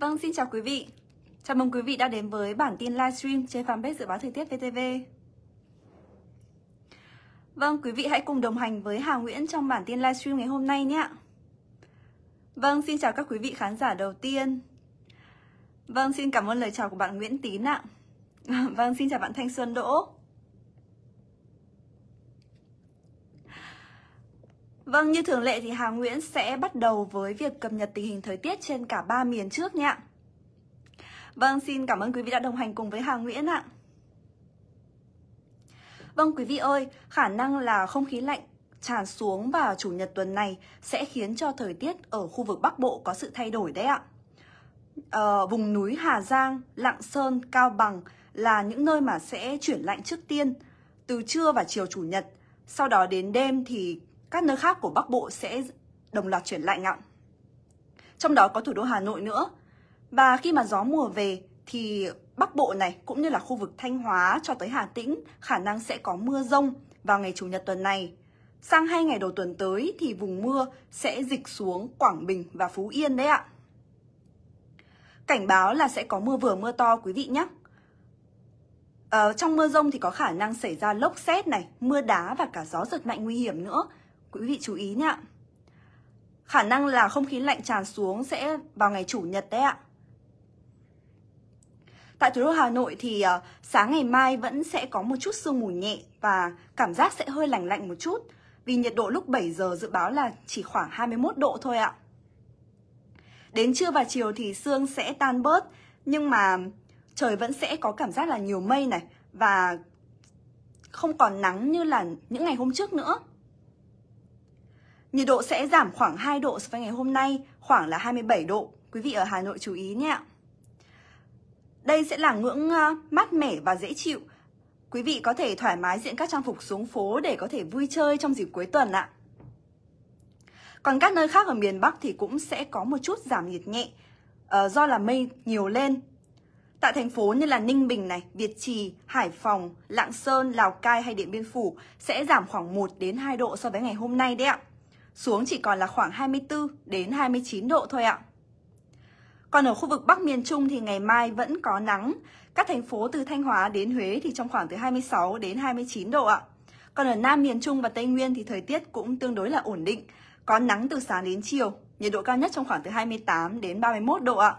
Vâng, xin chào quý vị. Chào mừng quý vị đã đến với bản tin livestream trên fanpage dự báo thời tiết VTV. Vâng, quý vị hãy cùng đồng hành với Hà Nguyễn trong bản tin livestream ngày hôm nay nhé. Vâng, xin chào các quý vị khán giả đầu tiên. Vâng, xin cảm ơn lời chào của bạn Nguyễn Tín ạ. Vâng, xin chào bạn Thanh Xuân Đỗ. Vâng, như thường lệ thì Hà Nguyễn sẽ bắt đầu với việc cập nhật tình hình thời tiết trên cả ba miền trước nhé. Vâng, xin cảm ơn quý vị đã đồng hành cùng với Hà Nguyễn ạ. Vâng quý vị ơi, khả năng là không khí lạnh tràn xuống vào chủ nhật tuần này sẽ khiến cho thời tiết ở khu vực Bắc Bộ có sự thay đổi đấy ạ. Ờ, vùng núi Hà Giang, Lạng Sơn, Cao Bằng là những nơi mà sẽ chuyển lạnh trước tiên từ trưa và chiều chủ nhật. Sau đó đến đêm thì các nơi khác của Bắc Bộ sẽ đồng loạt chuyển lạnh ạ. Trong đó có thủ đô Hà Nội nữa. Và khi mà gió mùa về thì Bắc Bộ này cũng như là khu vực Thanh Hóa cho tới Hà Tĩnh khả năng sẽ có mưa rông vào ngày Chủ nhật tuần này. Sang hai ngày đầu tuần tới thì vùng mưa sẽ dịch xuống Quảng Bình và Phú Yên đấy ạ. Cảnh báo là sẽ có mưa vừa mưa to quý vị nhé. Ờ, trong mưa rông thì có khả năng xảy ra lốc xét này, mưa đá và cả gió giật mạnh nguy hiểm nữa. Quý vị chú ý nhé Khả năng là không khí lạnh tràn xuống sẽ vào ngày Chủ nhật đấy ạ Tại thủ đô Hà Nội thì ờ, sáng ngày mai vẫn sẽ có một chút sương mù nhẹ và cảm giác sẽ hơi lạnh lạnh một chút vì nhiệt độ lúc 7 giờ dự báo là chỉ khoảng 21 độ thôi ạ. Đến trưa và chiều thì sương sẽ tan bớt nhưng mà trời vẫn sẽ có cảm giác là nhiều mây này và không còn nắng như là những ngày hôm trước nữa. Nhiệt độ sẽ giảm khoảng 2 độ so với ngày hôm nay, khoảng là 27 độ. Quý vị ở Hà Nội chú ý nhé. Đây sẽ là ngưỡng ờ, mát mẻ và dễ chịu. Quý vị có thể thoải mái diện các trang phục xuống phố để có thể vui chơi trong dịp cuối tuần ạ. Còn các nơi khác ở miền Bắc thì cũng sẽ có một chút giảm nhiệt nhẹ ờ, do là mây nhiều lên. Tại thành phố như là Ninh Bình này, Việt Trì, Hải Phòng, Lạng Sơn, Lào Cai hay Điện Biên Phủ sẽ giảm khoảng 1 đến 2 độ so với ngày hôm nay đấy ạ xuống chỉ còn là khoảng 24 đến 29 độ thôi ạ. Còn ở khu vực Bắc miền Trung thì ngày mai vẫn có nắng. Các thành phố từ Thanh Hóa đến Huế thì trong khoảng từ 26 đến 29 độ ạ. Còn ở Nam miền Trung và Tây Nguyên thì thời tiết cũng tương đối là ổn định, có nắng từ sáng đến chiều, nhiệt độ cao nhất trong khoảng từ 28 đến 31 độ ạ.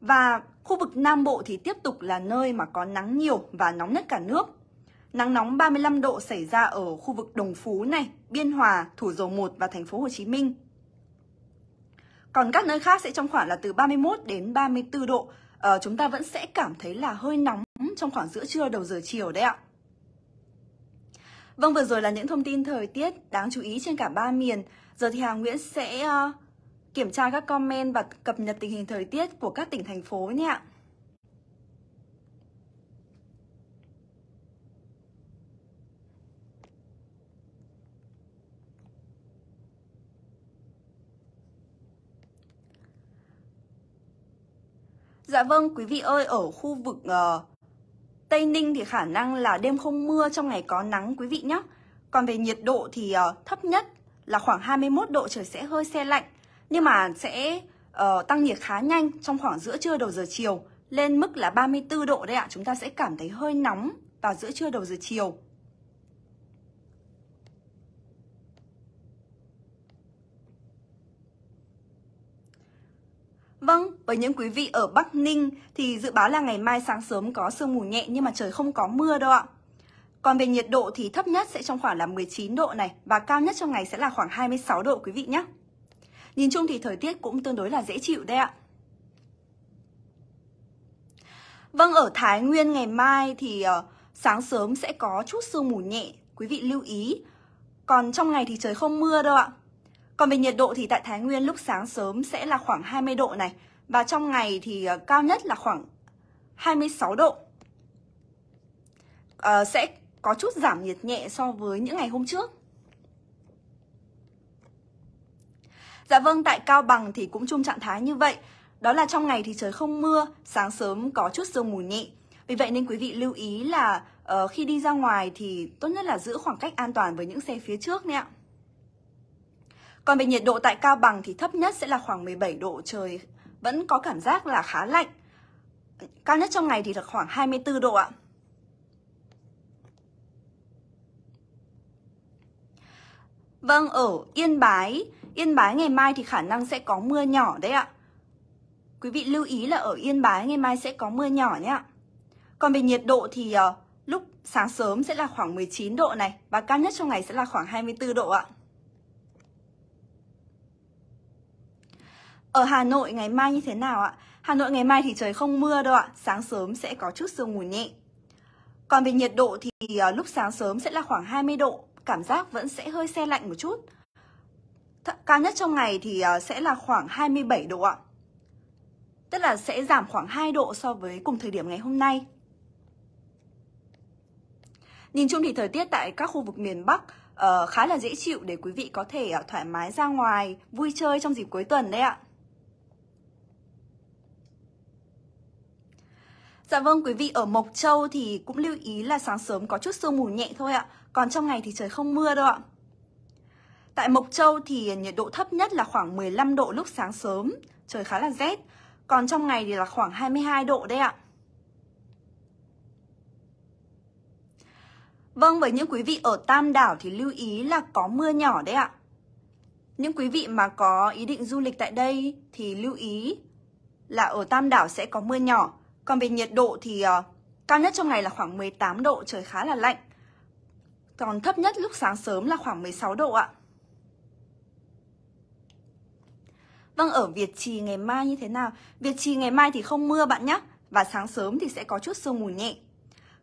Và khu vực Nam Bộ thì tiếp tục là nơi mà có nắng nhiều và nóng nhất cả nước. Nắng nóng 35 độ xảy ra ở khu vực Đồng Phú này, Biên Hòa, Thủ Dầu Một và thành phố Hồ Chí Minh. Còn các nơi khác sẽ trong khoảng là từ 31 đến 34 độ. À, chúng ta vẫn sẽ cảm thấy là hơi nóng trong khoảng giữa trưa đầu giờ chiều đấy ạ. Vâng vừa rồi là những thông tin thời tiết đáng chú ý trên cả ba miền. Giờ thì Hà Nguyễn sẽ uh, kiểm tra các comment và cập nhật tình hình thời tiết của các tỉnh thành phố nhé ạ. Dạ vâng, quý vị ơi, ở khu vực uh, Tây Ninh thì khả năng là đêm không mưa, trong ngày có nắng quý vị nhé. Còn về nhiệt độ thì uh, thấp nhất là khoảng 21 độ, trời sẽ hơi xe lạnh. Nhưng mà sẽ uh, tăng nhiệt khá nhanh trong khoảng giữa trưa đầu giờ chiều, lên mức là 34 độ đấy ạ. Chúng ta sẽ cảm thấy hơi nóng vào giữa trưa đầu giờ chiều Vâng, với những quý vị ở Bắc Ninh thì dự báo là ngày mai sáng sớm có sương mù nhẹ nhưng mà trời không có mưa đâu ạ. Còn về nhiệt độ thì thấp nhất sẽ trong khoảng là 19 độ này và cao nhất trong ngày sẽ là khoảng 26 độ quý vị nhé. Nhìn chung thì thời tiết cũng tương đối là dễ chịu đấy ạ. Vâng, ở Thái Nguyên ngày mai thì uh, sáng sớm sẽ có chút sương mù nhẹ, quý vị lưu ý. Còn trong ngày thì trời không mưa đâu ạ. Còn về nhiệt độ thì tại Thái Nguyên lúc sáng sớm sẽ là khoảng 20 độ này và trong ngày thì ờ, cao nhất là khoảng 26 độ. À, sẽ có chút giảm nhiệt nhẹ so với những ngày hôm trước. Dạ vâng, tại Cao Bằng thì cũng chung trạng thái như vậy. Đó là trong ngày thì trời không mưa, sáng sớm có chút sương mù nhẹ. Vì vậy nên quý vị lưu ý là uh, khi đi ra ngoài thì tốt nhất là giữ khoảng cách an toàn với những xe phía trước nè ạ. Còn về nhiệt độ tại Cao Bằng thì thấp nhất sẽ là khoảng 17 độ trời vẫn có cảm giác là khá lạnh. Cao nhất trong ngày thì là khoảng 24 độ ạ. Vâng, ở Yên Bái, Yên Bái ngày mai thì khả năng sẽ có mưa nhỏ đấy ạ. Quý vị lưu ý là ở Yên Bái ngày mai sẽ có mưa nhỏ nhé ạ. Còn về nhiệt độ thì uh, lúc sáng sớm sẽ là khoảng 19 độ này và cao nhất trong ngày sẽ là khoảng 24 độ ạ. Ở Hà Nội ngày mai như thế nào ạ? Hà Nội ngày mai thì trời không mưa đâu ạ, sáng sớm sẽ có chút sương mù nhẹ. Còn về nhiệt độ thì ờ, lúc sáng sớm sẽ là khoảng 20 độ, cảm giác vẫn sẽ hơi xe lạnh một chút. Th cao nhất trong ngày thì ờ, sẽ là khoảng 27 độ ạ. Tức là sẽ giảm khoảng 2 độ so với cùng thời điểm ngày hôm nay. Nhìn chung thì thời tiết tại các khu vực miền Bắc uh, khá là dễ chịu để quý vị có thể uh, thoải mái ra ngoài vui chơi trong dịp cuối tuần đấy ạ. Dạ vâng, quý vị ở Mộc Châu thì cũng lưu ý là sáng sớm có chút sương mù nhẹ thôi ạ. Còn trong ngày thì trời không mưa đâu ạ. Tại Mộc Châu thì nhiệt độ thấp nhất là khoảng 15 độ lúc sáng sớm, trời khá là rét. Còn trong ngày thì là khoảng 22 độ đấy ạ. Vâng, với những quý vị ở Tam Đảo thì lưu ý là có mưa nhỏ đấy ạ. Những quý vị mà có ý định du lịch tại đây thì lưu ý là ở Tam Đảo sẽ có mưa nhỏ. Còn về nhiệt độ thì uh, cao nhất trong ngày là khoảng 18 độ, trời khá là lạnh. Còn thấp nhất lúc sáng sớm là khoảng 16 độ ạ. Vâng, ở Việt Trì ngày mai như thế nào? Việt Trì ngày mai thì không mưa bạn nhé, và sáng sớm thì sẽ có chút sương mù nhẹ.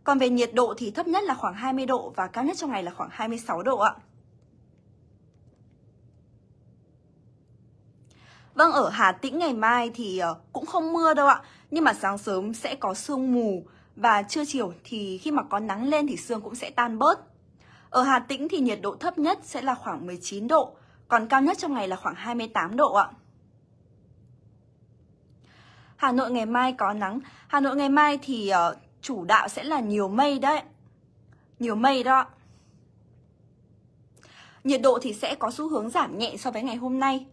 Còn về nhiệt độ thì thấp nhất là khoảng 20 độ và cao nhất trong ngày là khoảng 26 độ ạ. Vâng, ở Hà Tĩnh ngày mai thì ờ, cũng không mưa đâu ạ nhưng mà sáng sớm sẽ có sương mù và trưa chiều thì khi mà có nắng lên thì sương cũng sẽ tan bớt. Ở Hà Tĩnh thì nhiệt độ thấp nhất sẽ là khoảng 19 độ, còn cao nhất trong ngày là khoảng 28 độ ạ. Hà Nội ngày mai có nắng. Hà Nội ngày mai thì uh, chủ đạo sẽ là nhiều mây đấy. Nhiều mây đó. Nhiệt độ thì sẽ có xu hướng giảm nhẹ so với ngày hôm nay.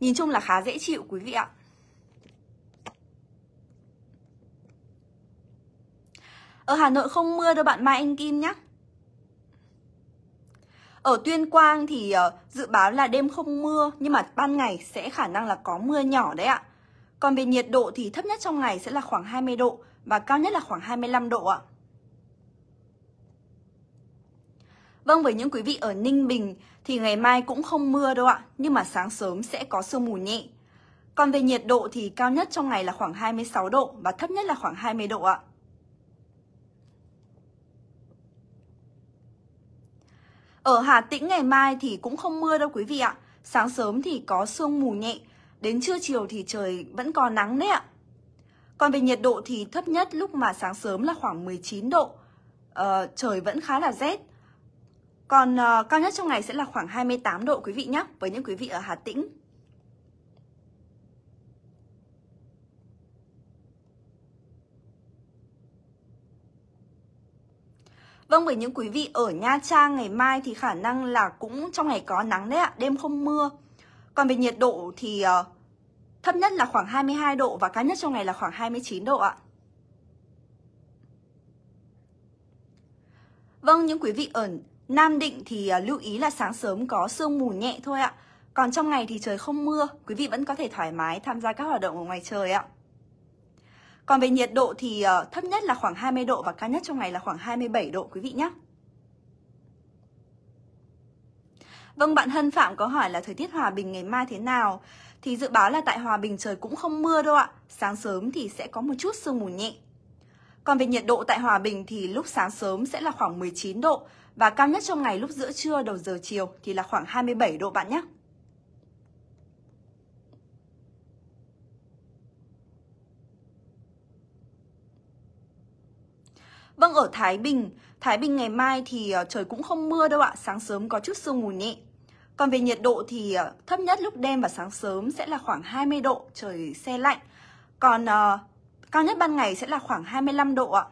Nhìn chung là khá dễ chịu quý vị ạ. Ở Hà Nội không mưa đâu bạn Mai Anh Kim nhé. Ở Tuyên Quang thì ờ, dự báo là đêm không mưa nhưng mà ban ngày sẽ khả năng là có mưa nhỏ đấy ạ. Còn về nhiệt độ thì thấp nhất trong ngày sẽ là khoảng 20 độ và cao nhất là khoảng 25 độ ạ. Vâng, với những quý vị ở Ninh Bình thì ngày mai cũng không mưa đâu ạ, nhưng mà sáng sớm sẽ có sương mù nhẹ. Còn về nhiệt độ thì cao nhất trong ngày là khoảng 26 độ và thấp nhất là khoảng 20 độ ạ. Ở Hà Tĩnh ngày mai thì cũng không mưa đâu quý vị ạ. Sáng sớm thì có sương mù nhẹ, đến trưa chiều thì trời vẫn còn nắng đấy ạ. Còn về nhiệt độ thì thấp nhất lúc mà sáng sớm là khoảng 19 độ, ờ, trời vẫn khá là rét. Còn uh, cao nhất trong ngày sẽ là khoảng 28 độ quý vị nhé, với những quý vị ở Hà Tĩnh. Vâng, với những quý vị ở Nha Trang ngày mai thì khả năng là cũng trong ngày có nắng đấy ạ, đêm không mưa. Còn về nhiệt độ thì ờ, thấp nhất là khoảng 22 độ và cao nhất trong ngày là khoảng 29 độ ạ. Vâng, những quý vị ở Nam Định thì ờ, lưu ý là sáng sớm có sương mù nhẹ thôi ạ. Còn trong ngày thì trời không mưa, quý vị vẫn có thể thoải mái tham gia các hoạt động ở ngoài trời ạ. Còn về nhiệt độ thì ờ, thấp nhất là khoảng 20 độ và cao nhất trong ngày là khoảng 27 độ quý vị nhé. Vâng, bạn Hân Phạm có hỏi là thời tiết Hòa Bình ngày mai thế nào? Thì dự báo là tại Hòa Bình trời cũng không mưa đâu ạ. Sáng sớm thì sẽ có một chút sương mù nhẹ. Còn về nhiệt độ tại Hòa Bình thì lúc sáng sớm sẽ là khoảng 19 độ và cao nhất trong ngày lúc giữa trưa đầu giờ chiều thì là khoảng 27 độ bạn nhé. Vâng, ở Thái Bình, Thái Bình ngày mai thì ờ, trời cũng không mưa đâu ạ, sáng sớm có chút sương mù nhẹ. Còn về nhiệt độ thì ờ, thấp nhất lúc đêm và sáng sớm sẽ là khoảng 20 độ, trời xe lạnh. Còn uh, cao nhất ban ngày sẽ là khoảng 25 độ ạ.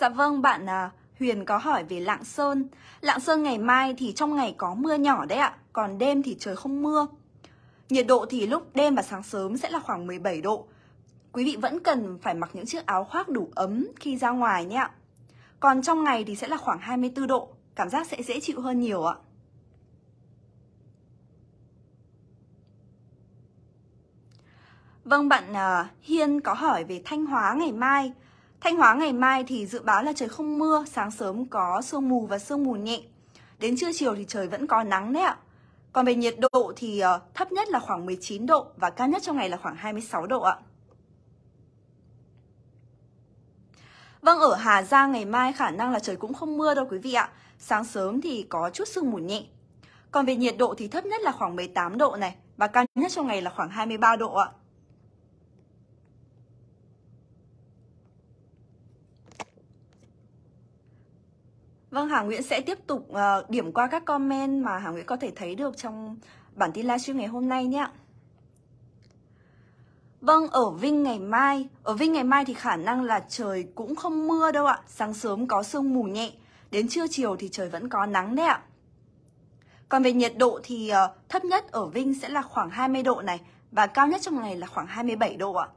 Dạ vâng, bạn uh, Huyền có hỏi về Lạng Sơn. Lạng Sơn ngày mai thì trong ngày có mưa nhỏ đấy ạ còn đêm thì trời không mưa. Nhiệt độ thì lúc đêm và sáng sớm sẽ là khoảng 17 độ. Quý vị vẫn cần phải mặc những chiếc áo khoác đủ ấm khi ra ngoài nhé Còn trong ngày thì sẽ là khoảng 24 độ, cảm giác sẽ dễ chịu hơn nhiều ạ. Vâng, bạn uh, Hiên có hỏi về Thanh Hóa ngày mai. Thanh Hóa ngày mai thì dự báo là trời không mưa, sáng sớm có sương mù và sương mù nhẹ. Đến trưa chiều thì trời vẫn có nắng đấy ạ. Còn về nhiệt độ thì ờ, thấp nhất là khoảng 19 độ và cao nhất trong ngày là khoảng 26 độ ạ. Vâng, ở Hà Giang ngày mai khả năng là trời cũng không mưa đâu quý vị ạ. Sáng sớm thì có chút sương mù nhẹ. Còn về nhiệt độ thì thấp nhất là khoảng 18 độ này và cao nhất trong ngày là khoảng 23 độ ạ. Vâng, Hà Nguyễn sẽ tiếp tục uh, điểm qua các comment mà Hà Nguyễn có thể thấy được trong bản tin livestream ngày hôm nay nhé Vâng, ở Vinh ngày mai, ở Vinh ngày mai thì khả năng là trời cũng không mưa đâu ạ. Sáng sớm có sương mù nhẹ, đến trưa chiều thì trời vẫn có nắng đấy ạ. Còn về nhiệt độ thì uh, thấp nhất ở Vinh sẽ là khoảng 20 độ này và cao nhất trong ngày là khoảng 27 độ ạ.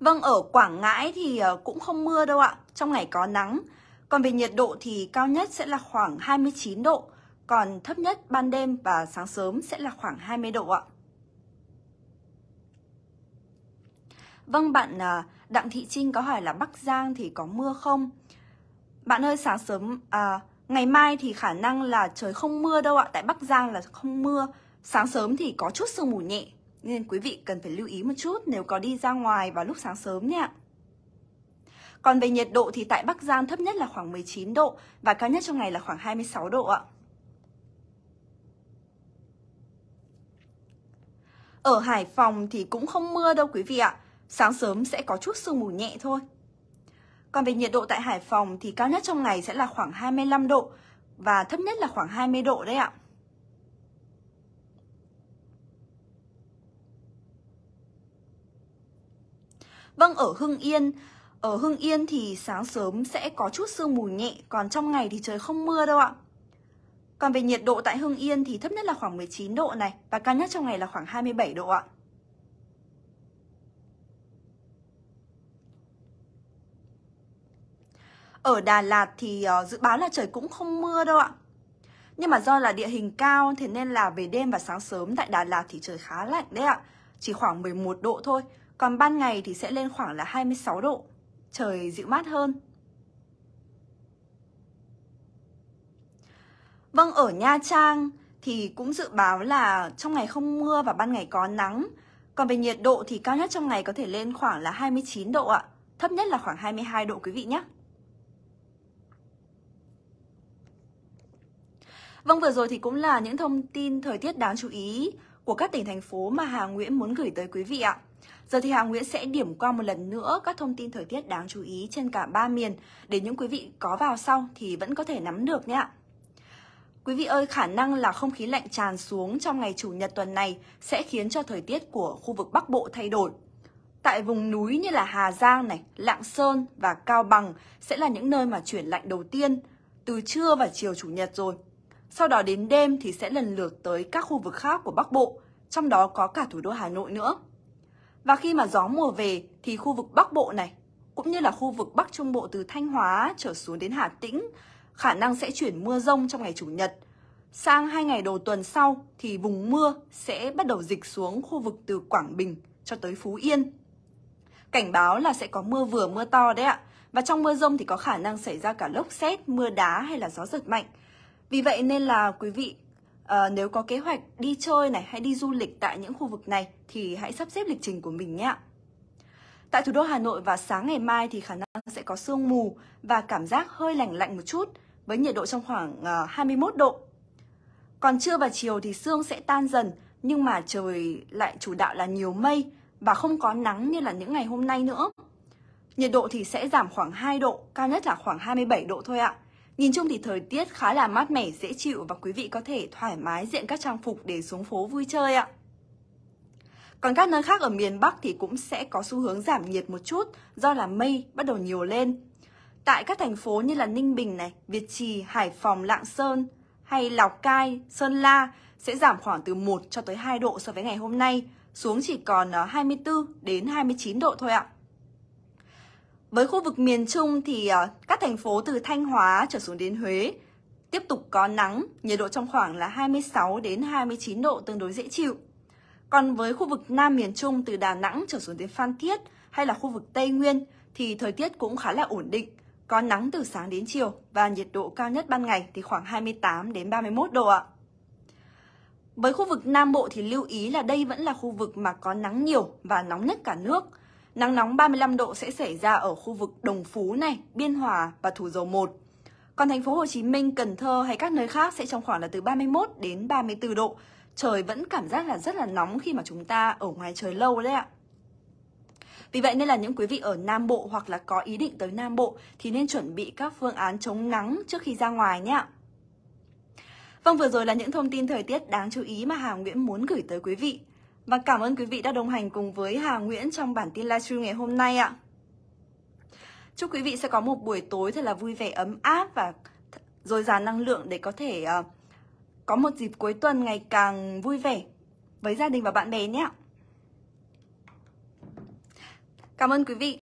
Vâng, ở Quảng Ngãi thì ờ, cũng không mưa đâu ạ, trong ngày có nắng. Còn về nhiệt độ thì cao nhất sẽ là khoảng 29 độ, còn thấp nhất ban đêm và sáng sớm sẽ là khoảng 20 độ ạ. Vâng, bạn ờ, Đặng Thị Trinh có hỏi là Bắc Giang thì có mưa không? Bạn ơi, sáng sớm, à, ngày mai thì khả năng là trời không mưa đâu ạ, tại Bắc Giang là không mưa. Sáng sớm thì có chút sương mù nhẹ, nên quý vị cần phải lưu ý một chút nếu có đi ra ngoài vào lúc sáng sớm nhé. Còn về nhiệt độ thì tại Bắc Giang thấp nhất là khoảng 19 độ và cao nhất trong ngày là khoảng 26 độ ạ. Ở Hải Phòng thì cũng không mưa đâu quý vị ạ. Sáng sớm sẽ có chút sương mù nhẹ thôi. Còn về nhiệt độ tại Hải Phòng thì cao nhất trong ngày sẽ là khoảng 25 độ và thấp nhất là khoảng 20 độ đấy ạ. Vâng, ở Hưng Yên, ở Hưng Yên thì sáng sớm sẽ có chút sương mù nhẹ, còn trong ngày thì trời không mưa đâu ạ. Còn về nhiệt độ tại Hưng Yên thì thấp nhất là khoảng 19 độ này và cao nhất trong ngày là khoảng 27 độ ạ. Ở Đà Lạt thì ờ, dự báo là trời cũng không mưa đâu ạ. Nhưng mà do là địa hình cao thế nên là về đêm và sáng sớm tại Đà Lạt thì trời khá lạnh đấy ạ. Chỉ khoảng 11 độ thôi. Còn ban ngày thì sẽ lên khoảng là 26 độ Trời dịu mát hơn Vâng, ở Nha Trang thì cũng dự báo là trong ngày không mưa và ban ngày có nắng Còn về nhiệt độ thì cao nhất trong ngày có thể lên khoảng là 29 độ ạ Thấp nhất là khoảng 22 độ quý vị nhé Vâng vừa rồi thì cũng là những thông tin thời tiết đáng chú ý của các tỉnh thành phố mà Hà Nguyễn muốn gửi tới quý vị ạ. Giờ thì Hà Nguyễn sẽ điểm qua một lần nữa các thông tin thời tiết đáng chú ý trên cả ba miền để những quý vị có vào sau thì vẫn có thể nắm được nhé Quý vị ơi, khả năng là không khí lạnh tràn xuống trong ngày Chủ nhật tuần này sẽ khiến cho thời tiết của khu vực Bắc Bộ thay đổi. Tại vùng núi như là Hà Giang, này, Lạng Sơn và Cao Bằng sẽ là những nơi mà chuyển lạnh đầu tiên từ trưa và chiều Chủ nhật rồi. Sau đó đến đêm thì sẽ lần lượt tới các khu vực khác của Bắc Bộ, trong đó có cả thủ đô Hà Nội nữa. Và khi mà gió mùa về thì khu vực Bắc Bộ này cũng như là khu vực Bắc Trung Bộ từ Thanh Hóa trở xuống đến Hà Tĩnh khả năng sẽ chuyển mưa rông trong ngày Chủ nhật. Sang hai ngày đầu tuần sau thì vùng mưa sẽ bắt đầu dịch xuống khu vực từ Quảng Bình cho tới Phú Yên. Cảnh báo là sẽ có mưa vừa mưa to đấy ạ. Và trong mưa rông thì có khả năng xảy ra cả lốc xét, mưa đá hay là gió giật mạnh. Vì vậy nên là quý vị à, nếu có kế hoạch đi chơi này hay đi du lịch tại những khu vực này thì hãy sắp xếp lịch trình của mình nhé. Tại thủ đô Hà Nội vào sáng ngày mai thì khả năng sẽ có sương mù và cảm giác hơi lạnh lạnh một chút với nhiệt độ trong khoảng 21 ờ, độ. Còn trưa và chiều thì sương sẽ tan dần nhưng mà trời lại chủ đạo là nhiều mây và không có nắng như là những ngày hôm nay nữa. Nhiệt độ thì sẽ giảm khoảng 2 độ, cao nhất là khoảng 27 độ thôi ạ. À. Nhìn chung thì thời tiết khá là mát mẻ, dễ chịu và quý vị có thể thoải mái diện các trang phục để xuống phố vui chơi ạ. Còn các nơi khác ở miền Bắc thì cũng sẽ có xu hướng giảm nhiệt một chút do là mây bắt đầu nhiều lên. Tại các thành phố như là Ninh Bình này, Việt Trì, Hải Phòng, Lạng Sơn hay Lào Cai, Sơn La sẽ giảm khoảng từ 1 cho tới 2 độ so với ngày hôm nay, xuống chỉ còn 24 ờ, đến 29 độ thôi ạ. Với khu vực miền Trung thì ờ, các thành phố từ Thanh Hóa trở xuống đến Huế tiếp tục có nắng, nhiệt độ trong khoảng là 26 đến 29 độ tương đối dễ chịu. Còn với khu vực Nam miền Trung từ Đà Nẵng trở xuống đến Phan Thiết hay là khu vực Tây Nguyên thì thời tiết cũng khá là ổn định, có nắng từ sáng đến chiều và nhiệt độ cao nhất ban ngày thì khoảng 28 đến 31 độ ạ. Với khu vực Nam Bộ thì lưu ý là đây vẫn là khu vực mà có nắng nhiều và nóng nhất cả nước – Nắng nóng 35 độ sẽ xảy ra ở khu vực Đồng Phú này, Biên Hòa và Thủ Dầu Một. Còn thành phố Hồ Chí Minh, Cần Thơ hay các nơi khác sẽ trong khoảng là từ 31 đến 34 độ. Trời vẫn cảm giác là rất là nóng khi mà chúng ta ở ngoài trời lâu đấy ạ. Vì vậy nên là những quý vị ở Nam Bộ hoặc là có ý định tới Nam Bộ thì nên chuẩn bị các phương án chống nắng trước khi ra ngoài nhé. Vâng vừa rồi là những thông tin thời tiết đáng chú ý mà Hà Nguyễn muốn gửi tới quý vị. Và cảm ơn quý vị đã đồng hành cùng với Hà Nguyễn trong bản tin livestream ngày hôm nay ạ. Chúc quý vị sẽ có một buổi tối thật là vui vẻ ấm áp và dồi dào năng lượng để có thể uh, có một dịp cuối tuần ngày càng vui vẻ với gia đình và bạn bè nhé. Cảm ơn quý vị.